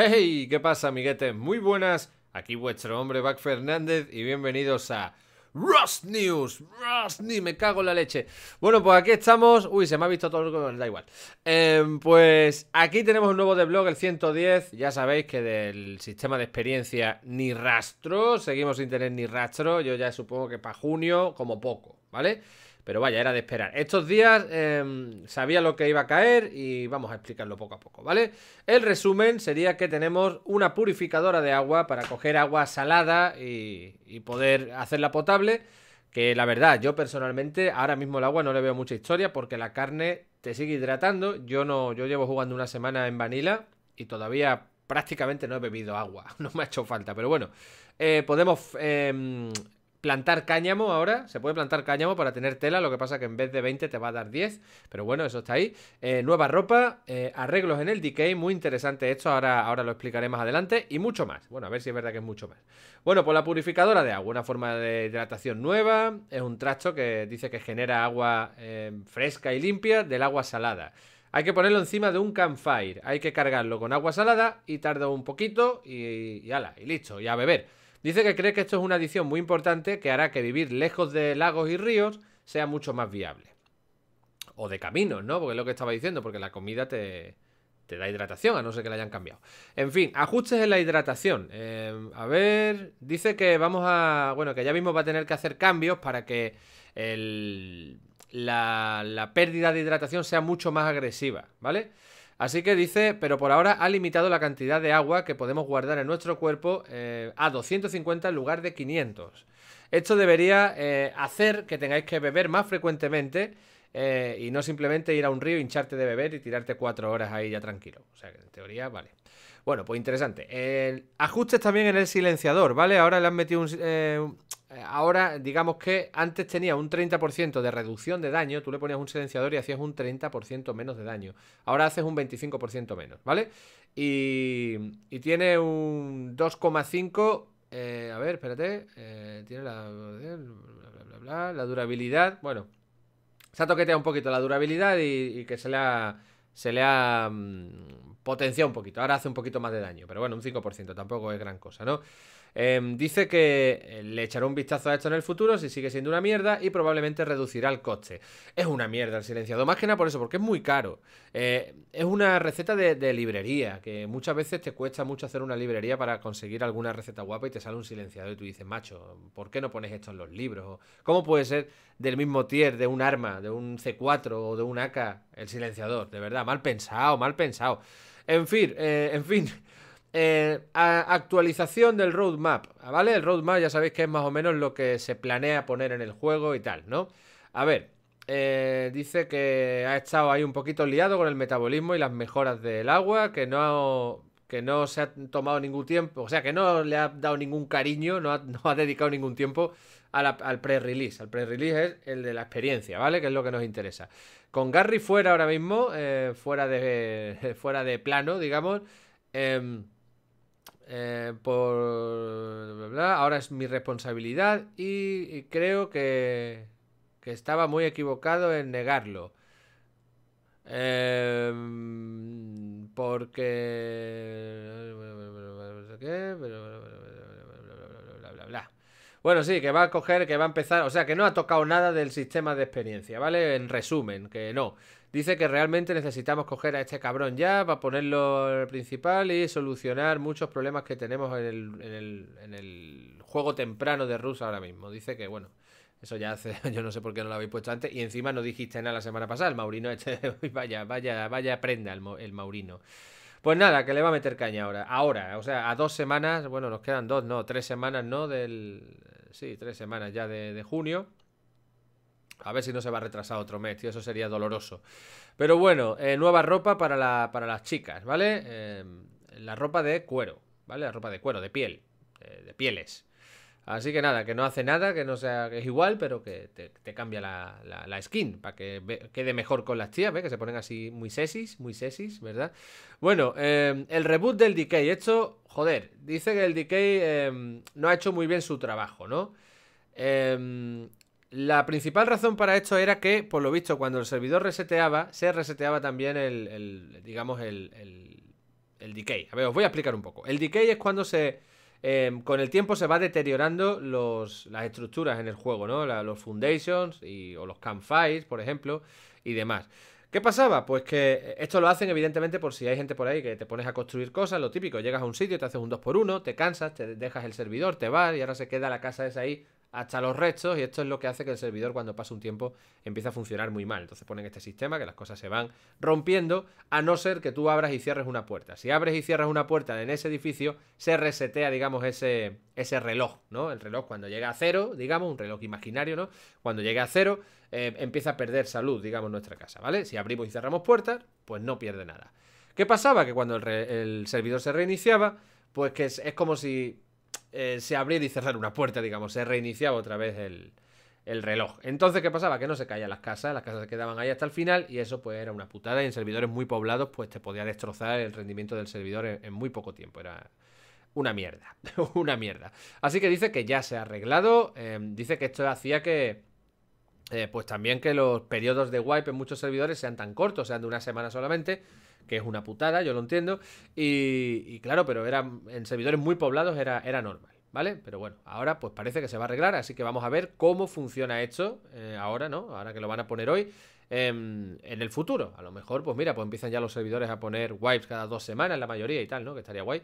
¡Hey! ¿Qué pasa, amiguetes? Muy buenas. Aquí vuestro hombre, Back Fernández, y bienvenidos a Rust News. Rust News, me cago en la leche. Bueno, pues aquí estamos. Uy, se me ha visto todo, da igual. Em, pues aquí tenemos un nuevo de blog, el 110. Ya sabéis que del sistema de experiencia ni rastro. Seguimos sin tener ni rastro. Yo ya supongo que para junio, como poco. ¿vale? Pero vaya, era de esperar. Estos días em, sabía lo que iba a caer y vamos a explicarlo poco a poco, ¿vale? El resumen sería que tenemos una purificadora de agua para coger agua salada y, poder hacerla potable. Que la verdad, yo personalmente ahora mismo el agua no le veo mucha historia porque la carne te sigue hidratando. Yo no, yo llevo jugando una semana en vanilla y todavía prácticamente no he bebido agua. No me ha hecho falta, pero bueno. Eh, podemos em, plantar cáñamo ahora. Se puede plantar cáñamo para tener tela, lo que pasa que en vez de 20 te va a dar 10. Pero bueno, eso está ahí. Eh, nueva ropa, eh, arreglos en el decay, muy interesante esto. Ahora, ahora lo explicaré más adelante. Y mucho más. Bueno, a ver si es verdad que es mucho más. Bueno, pues la purificadora de agua, una forma de hidratación nueva. Es un trasto que dice que genera agua eh, fresca y limpia del agua salada. Hay que ponerlo encima de un campfire. Hay que cargarlo con agua salada y tarda un poquito y, y ala, y listo, ya a beber. Dice que cree que esto es una adición muy importante que hará que vivir lejos de lagos y ríos sea mucho más viable. O de caminos, ¿no? Porque es lo que estaba diciendo, porque la comida te, da hidratación, a no ser que la hayan cambiado. En fin, ajustes en la hidratación. Eh, a ver, dice que vamos a... Bueno, que ya mismo va a tener que hacer cambios para que la, la pérdida de hidratación sea mucho más agresiva, ¿vale? vale Así que dice, pero por ahora ha limitado la cantidad de agua que podemos guardar en nuestro cuerpo eh, a 250 en lugar de 500. Esto debería eh, hacer que tengáis que beber más frecuentemente eh, y no simplemente ir a un río, hincharte de beber y tirarte cuatro horas ahí ya tranquilo. O sea en teoría, vale. Bueno, pues interesante. El ajustes también en el silenciador, ¿vale? Ahora le han metido un, eh, ahora, digamos que antes tenía un 30% de reducción de daño, tú le ponías un silenciador y hacías un 30% menos de daño. Ahora haces un 25% menos, ¿vale? Y, tiene un 2,5... Eh, a ver, espérate. Eh, tiene la, la durabilidad. Bueno, se ha toqueteado un poquito la durabilidad y, que se le ha, se le ha mm, potenciado un poquito. Ahora hace un poquito más de daño, pero bueno, un 5%, tampoco es gran cosa, ¿no? Em, dice que eh, le echará un vistazo a esto en el futuro si sigue siendo una mierda y probablemente reducirá el coste. Es una mierda el silenciador, más que nada por eso, porque es muy caro. Eh, es una receta de, librería, que muchas veces te cuesta mucho hacer una librería para conseguir alguna receta guapa y te sale un silenciador y tú dices, macho, ¿por qué no pones esto en los libros? ¿Cómo puede ser del mismo tier de un arma, de un C4 o de un AK el silenciador? De verdad, mal pensado, mal pensado. En fin, eh, en fin. Eh, actualización del roadmap, ¿vale? El roadmap ya sabéis que es más o menos lo que se planea poner en el juego y tal, ¿no? A ver, eh, dice que ha estado ahí un poquito liado con el metabolismo y las mejoras del agua, que no, que no se ha tomado ningún tiempo, o sea, que no le ha dado ningún cariño, no ha, dedicado ningún tiempo al pre-release. Al pre-release es el de la experiencia, ¿vale? Que es lo que nos interesa. Con Gary fuera ahora mismo, eh, fuera, de, fuera de plano, digamos, em, por... ahora es mi responsabilidad y, creo que, que, estaba muy equivocado en negarlo. Eh, porque... Bueno, sí, que va a coger, que va a empezar, o sea, que no ha tocado nada del sistema de experiencia, ¿vale? En resumen, que no. Dice que realmente necesitamos coger a este cabrón ya para ponerlo en el principal y solucionar muchos problemas que tenemos en el, en el, juego temprano de Rus ahora mismo. Dice que, bueno, eso ya hace, yo no sé por qué no lo habéis puesto antes. Y encima no dijiste nada la semana pasada. El Maurino este, vaya, vaya, vaya prenda el Maurino. Pues nada, que le va a meter caña ahora. Ahora, o sea, a dos semanas, bueno, nos quedan dos, no, tres semanas, ¿no? Del. Sí, tres semanas ya de, junio. A ver si no se va a retrasar otro mes, tío, eso sería doloroso. Pero bueno, eh, nueva ropa para, para, las chicas, ¿vale? Eh, la ropa de cuero, ¿vale? La ropa de cuero, de piel, eh, de pieles. Así que nada, que no hace nada, que no sea que es igual, pero que te, cambia la, skin para que quede mejor con las tías, ¿ves? Que se ponen así muy sesis, muy sesis, ¿verdad? Bueno, em, el reboot del Decay, esto, joder, dice que el Decay em, no ha hecho muy bien su trabajo, ¿no? Em, la principal razón para esto era que, por lo visto, cuando el servidor reseteaba, se reseteaba también el, digamos, el, el, el decay. A ver, os voy a explicar un poco. El decay es cuando se Em, con el tiempo se va deteriorando los, las estructuras en el juego, ¿no? los foundations y, o los campfires, por ejemplo, y demás. ¿Qué pasaba? Pues que eh, esto lo hacen evidentemente por si hay gente por ahí que te pones a construir cosas, lo típico, llegas a un sitio, te haces un 2x1, te cansas, te dejas el servidor, te vas y ahora se queda la casa esa ahí hasta los restos y esto es lo que hace que el servidor cuando pasa un tiempo empieza a funcionar muy mal. Entonces ponen este sistema que las cosas se van rompiendo a no ser que tú abras y cierres una puerta. Si abres y cierras una puerta en ese edificio se resetea, digamos, ese, ese reloj, ¿no? El reloj cuando llega a cero, digamos, un reloj imaginario, ¿no? Cuando llega a cero eh, empieza a perder salud, digamos, nuestra casa, ¿vale? Si abrimos y cerramos puertas, pues no pierde nada. ¿Qué pasaba? Que cuando el, servidor se reiniciaba, pues que es, es como si eh, se abrir y cerrar una puerta, digamos, se reiniciaba otra vez el, reloj. Entonces, ¿qué pasaba? Que no se caían las casas, las casas se quedaban ahí hasta el final y eso pues era una putada y en servidores muy poblados pues te podía destrozar el rendimiento del servidor en, muy poco tiempo, era una mierda, una mierda. Así que dice que ya se ha arreglado, eh, dice que esto hacía que... Eh, pues también que los periodos de wipe en muchos servidores sean tan cortos, sean de una semana solamente, que es una putada, yo lo entiendo. Y, claro, pero era, en servidores muy poblados era, era normal. ¿vale? Pero bueno, ahora pues parece que se va a arreglar, así que vamos a ver cómo funciona esto eh, ahora, ¿no? Ahora que lo van a poner hoy. Em, en el futuro, a lo mejor, pues mira, pues empiezan ya los servidores a poner wipes cada dos semanas, la mayoría y tal, ¿no? Que estaría guay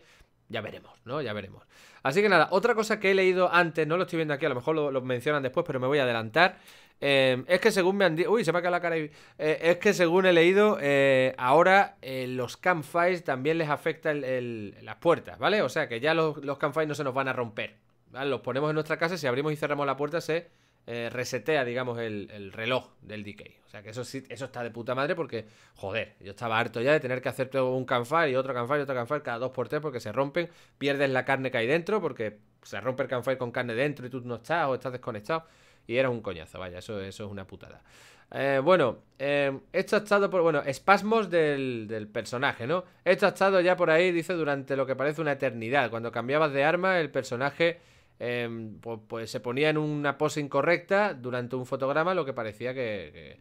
ya veremos, ¿no? Ya veremos. Así que nada, otra cosa que he leído antes, no lo estoy viendo aquí, a lo mejor lo, mencionan después, pero me voy a adelantar. Eh, es que según me han dicho. Uy, se me ha caído la cara ahí. Eh, es que según he leído, eh, ahora los campfires también les afecta las puertas, ¿vale? O sea que ya los, los campfires no se nos van a romper. Los ponemos en nuestra casa, si abrimos y cerramos la puerta, se eh, resetea, digamos, el, reloj del decay. O sea que eso sí, eso está de puta madre porque, joder, yo estaba harto ya de tener que hacer todo un canfar y otro canfar y otro canfar cada dos por tres porque se rompen, pierdes la carne que hay dentro porque se rompe el canfar con carne dentro y tú no estás o estás desconectado. Y era un coñazo, vaya, eso, eso es una putada. Eh, bueno, eh, esto ha estado por. Bueno, espasmos del, del, personaje, ¿no? Esto ha estado ya por ahí, dice, durante lo que parece una eternidad. Cuando cambiabas de arma, el personaje Em, pues, se ponía en una pose incorrecta durante un fotograma, lo que parecía que,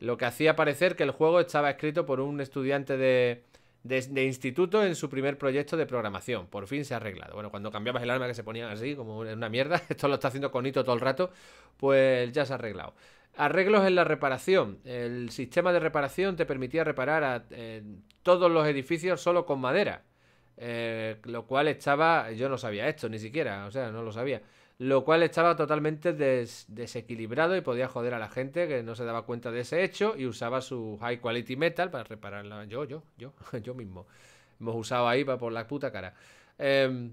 lo que hacía parecer que el juego estaba escrito por un estudiante de, de, instituto en su primer proyecto de programación. Por fin se ha arreglado. Bueno, cuando cambiabas el arma que se ponía así, como una mierda, esto lo está haciendo Conito todo el rato, pues ya se ha arreglado. Arreglos en la reparación. El sistema de reparación te permitía reparar a eh, todos los edificios solo con madera. Eh, lo cual estaba, yo no sabía esto ni siquiera, o sea, no lo sabía. Lo cual estaba totalmente desequilibrado y podía joder a la gente que no se daba cuenta de ese hecho y usaba su high quality metal para repararla. Yo, yo, yo, yo mismo. Hemos usado ahí para por la puta cara. Em,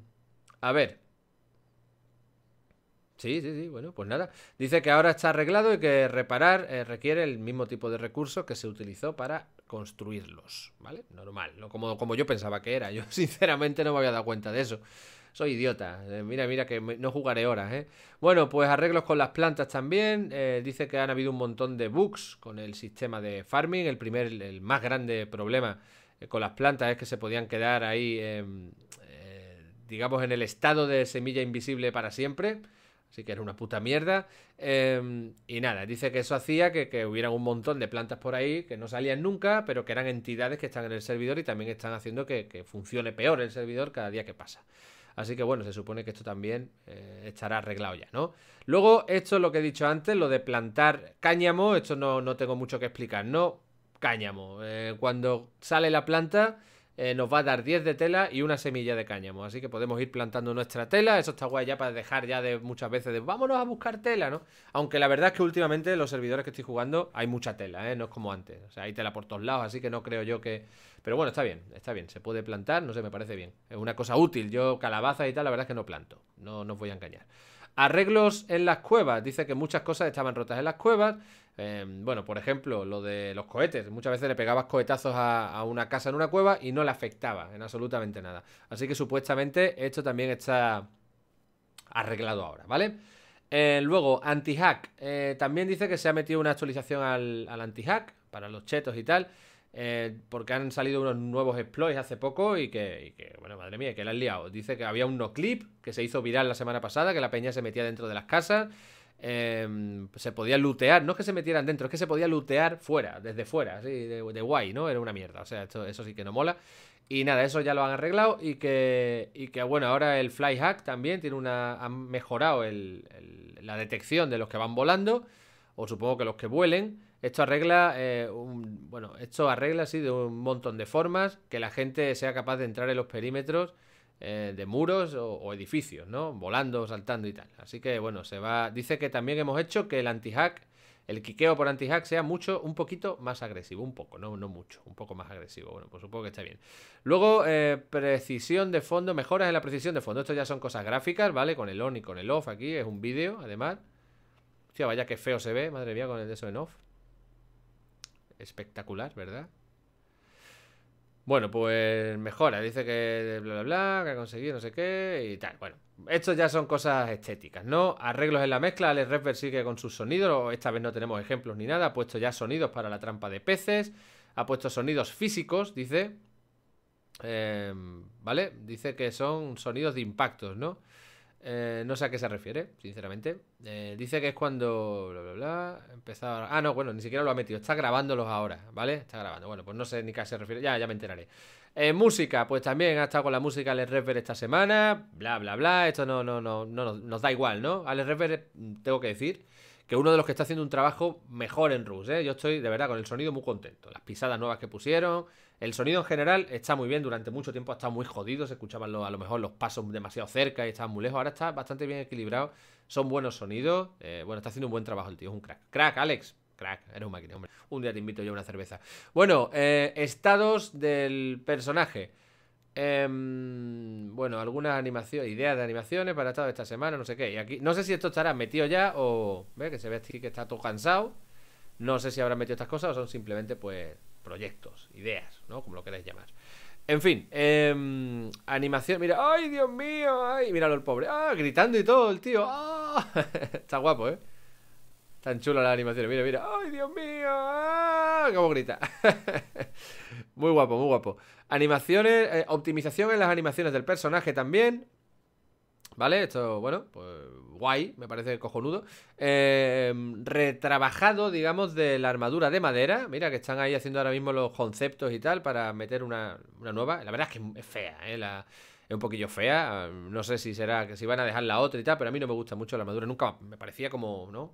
a ver. Sí, sí, sí, bueno, pues nada. Dice que ahora está arreglado y que reparar eh, requiere el mismo tipo de recursos que se utilizó para construirlos, ¿vale? Normal, no como, como yo pensaba que era. Yo sinceramente no me había dado cuenta de eso. Soy idiota. Eh, mira, mira que no jugaré horas, ¿eh? Bueno, pues arreglos con las plantas también. Eh, dice que han habido un montón de bugs con el sistema de farming. El primer, el más grande problema eh, con las plantas es que se podían quedar ahí, em, digamos, en el estado de semilla invisible para siempre. Así que era una puta mierda. Em, y nada, dice que eso hacía que, que hubieran un montón de plantas por ahí que no salían nunca, pero que eran entidades que están en el servidor y también están haciendo que, funcione peor el servidor cada día que pasa. Así que bueno, se supone que esto también eh, estará arreglado ya, ¿no? Luego, esto es lo que he dicho antes, lo de plantar cáñamo, esto no, tengo mucho que explicar, ¿no? Cáñamo. Eh, cuando sale la planta eh, nos va a dar 10 de tela y una semilla de cáñamo. Así que podemos ir plantando nuestra tela. Eso está guay ya para dejar ya de muchas veces de vámonos a buscar tela, ¿no? Aunque la verdad es que últimamente los servidores que estoy jugando hay mucha tela, ¿eh? No es como antes. O sea, hay tela por todos lados, así que no creo yo que... Pero bueno, está bien, está bien. Se puede plantar, no sé, me parece bien. Es una cosa útil. Yo calabaza y tal, la verdad es que no planto. No, no os voy a engañar. Arreglos en las cuevas. Dice que muchas cosas estaban rotas en las cuevas Em, bueno, por ejemplo, lo de los cohetes. Muchas veces le pegabas cohetazos a, una casa en una cueva y no le afectaba en absolutamente nada. Así que supuestamente esto también está arreglado ahora, ¿vale? Eh, luego, anti-hack. Eh, también dice que se ha metido una actualización al, al anti-hack para los chetos y tal. Eh, porque han salido unos nuevos exploits hace poco y que, bueno, madre mía, que la han liado. Dice que había un no clip que se hizo viral la semana pasada, que la peña se metía dentro de las casas Em, se podía lootear, no es que se metieran dentro, es que se podía lootear fuera, desde fuera, así, de, guay, ¿no? Era una mierda, o sea, esto, eso sí que no mola. Y nada, eso ya lo han arreglado y que, y que bueno, ahora el Fly Hack también tiene una, han mejorado el, la detección de los que van volando, o supongo que los que vuelen. Esto arregla, eh, bueno, esto arregla así de un montón de formas que la gente sea capaz de entrar en los perímetros eh, de muros o, edificios, ¿no? Volando, saltando y tal. Así que bueno, se va. Dice que también hemos hecho que el anti-hack, el quiqueo por anti-hack sea mucho, un poquito más agresivo, un poco, no, no mucho, un poco más agresivo. Bueno, pues supongo que está bien. Luego, eh, precisión de fondo, mejoras en la precisión de fondo. Esto ya son cosas gráficas, ¿vale? Con el on y con el off aquí, es un vídeo, además. Hostia, vaya que feo se ve, madre mía, con el de eso en off. Espectacular, ¿verdad? Bueno, pues mejora, dice que bla bla bla, que ha conseguido no sé qué y tal. Bueno, estos ya son cosas estéticas, ¿no? Arreglos en la mezcla, Alex Redver sigue con sus sonidos, esta vez no tenemos ejemplos ni nada, ha puesto ya sonidos para la trampa de peces, ha puesto sonidos físicos, dice. Eh, ¿Vale? Dice que son sonidos de impactos, ¿no? Eh, no sé a qué se refiere, sinceramente. Eh, dice que es cuando. Bla, bla, bla. Empezaba. Ah, no, bueno, ni siquiera lo ha metido. Está grabándolos ahora, ¿vale? Está grabando. Bueno, pues no sé ni a qué se refiere. Ya, ya me enteraré. Eh, música, pues también ha estado con la música Alex Rever esta semana. Bla, bla, bla. Esto no, no, no, no nos da igual, ¿no? Alex Rever, mm, tengo que decir que uno de los que está haciendo un trabajo mejor en Rus, Yo estoy, de verdad, con el sonido muy contento. Las pisadas nuevas que pusieron, el sonido en general está muy bien, durante mucho tiempo ha estado muy jodido, se escuchaban lo, a lo mejor los pasos demasiado cerca y estaban muy lejos, ahora está bastante bien equilibrado, son buenos sonidos, eh, bueno, está haciendo un buen trabajo el tío, es un crack. Crack, Alex, crack, eres un máquina, hombre. Un día te invito yo a una cerveza. Bueno, eh, estados del personaje. Em, bueno, alguna animación ideas de animaciones para estado de esta semana, no sé qué. Y aquí, no sé si esto estará metido ya o. ¿Ve? Que se ve aquí que está todo cansado. No sé si habrán metido estas cosas o son simplemente, pues, proyectos, ideas, ¿no? Como lo queráis llamar. En fin, em, animación, mira, ¡ay, Dios mío! ¡Ay! Míralo el pobre, ¡ah! Gritando y todo el tío, ¡ah! Está guapo, ¿eh? Tan chula la animación, mira, mira, ¡ay, Dios mío! ¡ah! ¿Cómo grita? muy guapo, muy guapo. Animaciones, eh, optimización en las animaciones del personaje también, ¿Vale? Esto, bueno, pues guay, me parece cojonudo. Eh, retrabajado, digamos, de la armadura de madera. Mira que están ahí haciendo ahora mismo los conceptos y tal para meter una, una nueva. La verdad es que es fea, ¿eh? es un poquillo fea. No sé si será que si van a dejar la otra y tal, pero a mí no me gusta mucho la armadura. Nunca me parecía como, ¿no?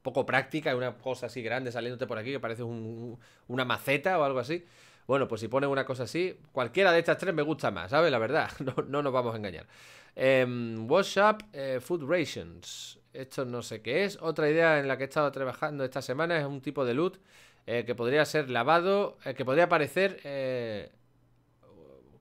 poco práctica, una cosa así grande saliéndote por aquí que parece una maceta o algo así. Bueno, pues si ponen una cosa así, cualquiera de estas tres me gusta más, ¿sabes? La verdad, no, nos vamos a engañar. Em, wash WhatsApp eh, Food Rations. Esto no sé qué es. Otra idea en la que he estado trabajando esta semana es un tipo de loot eh, que podría ser lavado, eh, que podría parecer...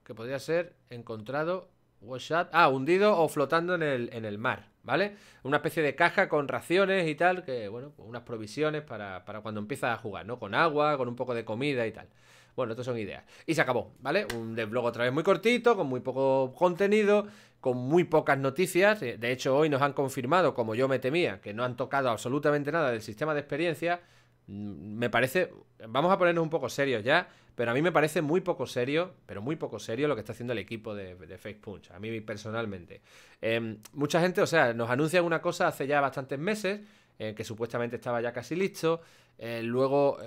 que podría ser encontrado... WhatsApp. Ah, hundido o flotando en el, mar. ¿vale? Una especie de caja con raciones y tal, que, bueno, pues unas provisiones para, para, cuando empiezas a jugar, ¿no? Con agua, con un poco de comida y tal. Bueno, estas son ideas. Y se acabó, ¿vale? Un desblog otra vez muy cortito, con muy poco contenido, con muy pocas noticias. Eh, de hecho, hoy nos han confirmado, como yo me temía, que no han tocado absolutamente nada del sistema de experiencia. Mm, me parece, vamos a ponernos un poco serios ya, pero a mí me parece muy poco serio, pero muy poco serio lo que está haciendo el equipo de, de Fake Punch, a mí personalmente. Em, mucha gente, o sea, nos anuncian una cosa hace ya bastantes meses, eh, que supuestamente estaba ya casi listo, eh, luego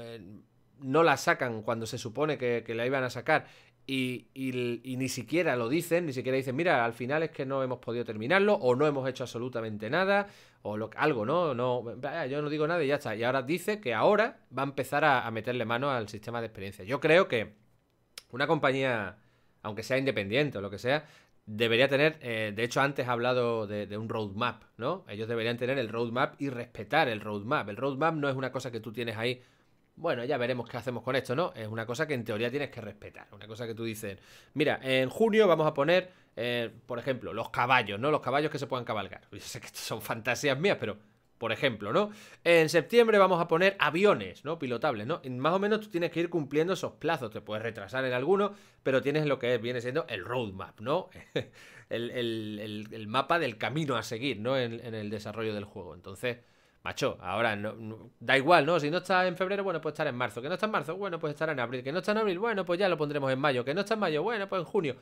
no la sacan cuando se supone que, la iban a sacar y, ni siquiera lo dicen, ni siquiera dicen, mira, al final es que no hemos podido terminarlo, o no hemos hecho absolutamente nada, o lo, algo, ¿no? no Yo no digo nada y ya está. Y ahora dice que ahora va a empezar a, meterle mano al sistema de experiencia. Yo creo que una compañía, aunque sea independiente o lo que sea, debería tener, eh, de hecho antes he hablado de, un roadmap, ¿no? Ellos deberían tener el roadmap y respetar el roadmap. El roadmap no es una cosa que tú tienes ahí bueno, ya veremos qué hacemos con esto, ¿no? Es una cosa que en teoría tienes que respetar. Una cosa que tú dices, mira, en junio vamos a poner, eh, por ejemplo, los caballos, ¿no? Los caballos que se puedan cabalgar. Yo sé que son fantasías mías, pero por ejemplo, ¿no? En septiembre vamos a poner aviones, ¿no? Pilotables, ¿no? más o menos tú tienes que ir cumpliendo esos plazos. Te puedes retrasar en alguno, pero tienes lo que viene siendo el roadmap, ¿no? el, mapa del camino a seguir, ¿no? en el desarrollo del juego. Entonces, Macho, ahora no, da igual, ¿no? Si no está en febrero, bueno, pues estará en marzo. Que no está en marzo, bueno, pues estará en abril. Que no está en abril, bueno, pues ya lo pondremos en mayo. Que no está en mayo, bueno, pues en junio.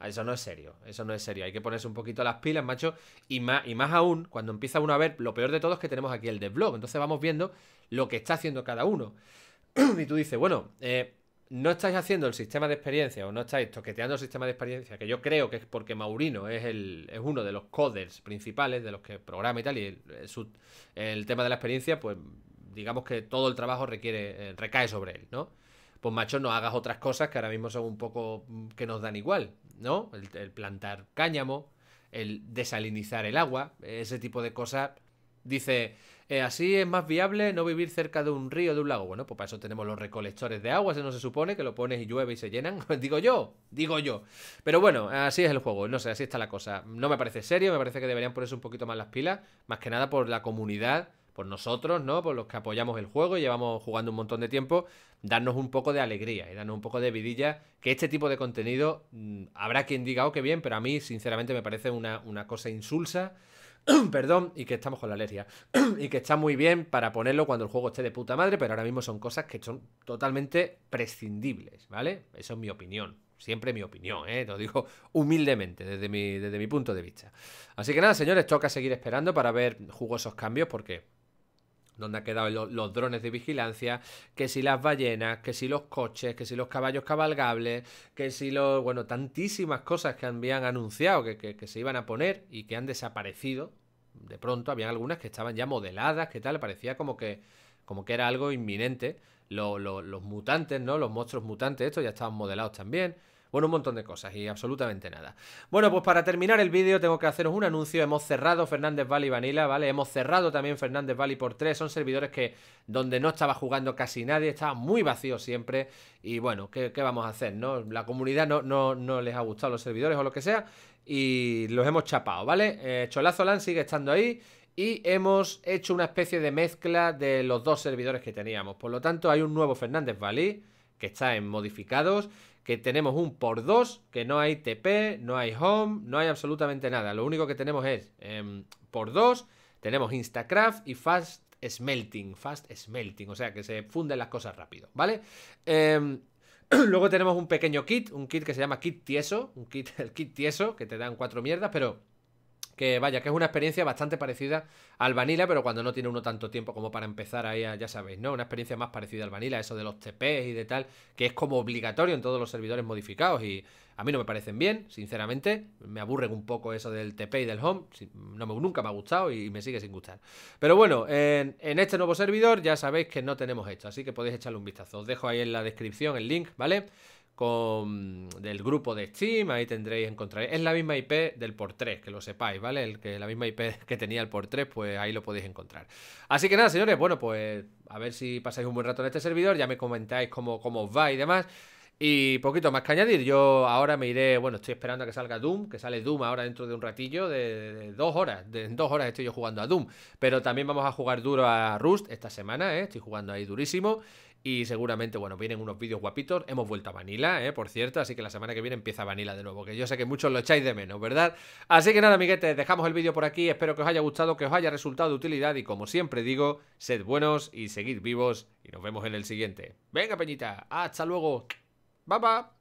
Ah, eso no es serio, eso no es serio. Hay que ponerse un poquito las pilas, macho. Y más, y más aún, cuando empieza uno a ver, lo peor de todo es que tenemos aquí el blog Entonces vamos viendo lo que está haciendo cada uno. y tú dices, bueno, eh, no estáis haciendo el sistema de experiencia o no estáis toqueteando el sistema de experiencia, que yo creo que es porque Maurino es, el, es uno de los coders principales, de los que programa y tal, y el, tema de la experiencia, pues digamos que todo el trabajo requiere, eh, recae sobre él, ¿no? Pues macho, no hagas otras cosas que ahora mismo son un poco mm, que nos dan igual, ¿no? el plantar cáñamo, el desalinizar el agua, ese tipo de cosas Dice, eh, así es más viable no vivir cerca de un río, de un lago. Bueno, pues para eso tenemos los recolectores de agua, se no se supone, que lo pones y llueve y se llenan. digo yo, digo yo. Pero bueno, así es el juego, no sé, así está la cosa. No me parece serio, me parece que deberían ponerse un poquito más las pilas, más que nada por la comunidad, por nosotros, ¿no? Por los que apoyamos el juego y llevamos jugando un montón de tiempo, darnos un poco de alegría y darnos un poco de vidilla, que este tipo de contenido mm, habrá quien diga, oh, qué bien, pero a mí sinceramente me parece una, una cosa insulsa perdón, y que estamos con la alergia, y que está muy bien para ponerlo cuando el juego esté de puta madre, pero ahora mismo son cosas que son totalmente prescindibles, ¿vale? Eso es mi opinión. Siempre mi opinión, ¿eh? Lo digo humildemente desde mi, desde mi punto de vista. Así que nada, señores, toca seguir esperando para ver jugosos cambios porque donde han quedado los, drones de vigilancia, que si las ballenas, que si los coches, que si los caballos cabalgables, que si los, bueno, tantísimas cosas que habían anunciado que, se iban a poner y que han desaparecido. De pronto había algunas que estaban ya modeladas, que tal, parecía como que, como que era algo inminente. los mutantes, ¿no? Los monstruos mutantes, estos ya estaban modelados también. Bueno, un montón de cosas y absolutamente nada. Bueno, pues para terminar el vídeo tengo que haceros un anuncio. Hemos cerrado Fernández Valley Vanilla, ¿vale? Hemos cerrado también Fernández Valley por tres, Son servidores que donde no estaba jugando casi nadie, estaba muy vacío siempre. Y bueno, ¿qué, vamos a hacer, no? La comunidad no, les ha gustado los servidores o lo que sea y los hemos chapado, ¿vale? Eh, Cholazo sigue estando ahí y hemos hecho una especie de mezcla de los dos servidores que teníamos. Por lo tanto, hay un nuevo Fernández Valley que está en modificados que tenemos un por 2, que no hay TP, no hay home, no hay absolutamente nada. Lo único que tenemos es em, por 2, tenemos Instacraft y Fast Smelting, Fast Smelting, o sea que se funden las cosas rápido, ¿vale? Em, luego tenemos un pequeño kit, un kit que se llama kit tieso, un kit, el kit tieso, que te dan cuatro mierdas, pero que vaya, que es una experiencia bastante parecida al Vanilla, pero cuando no tiene uno tanto tiempo como para empezar ahí, ya sabéis, ¿no? Una experiencia más parecida al Vanilla, eso de los TP y de tal, que es como obligatorio en todos los servidores modificados y a mí no me parecen bien, sinceramente. Me aburren un poco eso del TP y del Home. No nunca me ha gustado y me sigue sin gustar. Pero bueno, en, este nuevo servidor ya sabéis que no tenemos esto, así que podéis echarle un vistazo. Os dejo ahí en la descripción el link, ¿vale? vale con, del grupo de Steam, ahí tendréis, encontraréis, es la misma IP del por 3, que lo sepáis, ¿vale? El que la misma IP que tenía el por 3, pues ahí lo podéis encontrar. Así que nada, señores, bueno, pues a ver si pasáis un buen rato en este servidor, ya me comentáis cómo, cómo os va y demás. Y poquito más que añadir, yo ahora me iré, bueno, estoy esperando a que salga Doom, que sale Doom ahora dentro de un ratillo, de, dos horas, de, en dos horas estoy yo jugando a Doom, pero también vamos a jugar duro a Rust esta semana, ¿eh? estoy jugando ahí durísimo, y seguramente, bueno, vienen unos vídeos guapitos. Hemos vuelto a Vanilla, ¿eh? por cierto. Así que la semana que viene empieza Vanilla de nuevo. Que yo sé que muchos lo echáis de menos, ¿verdad? Así que nada, amiguetes, dejamos el vídeo por aquí. Espero que os haya gustado, que os haya resultado de utilidad. Y como siempre digo, sed buenos y seguid vivos. Y nos vemos en el siguiente. Venga, Peñita. Hasta luego. Bye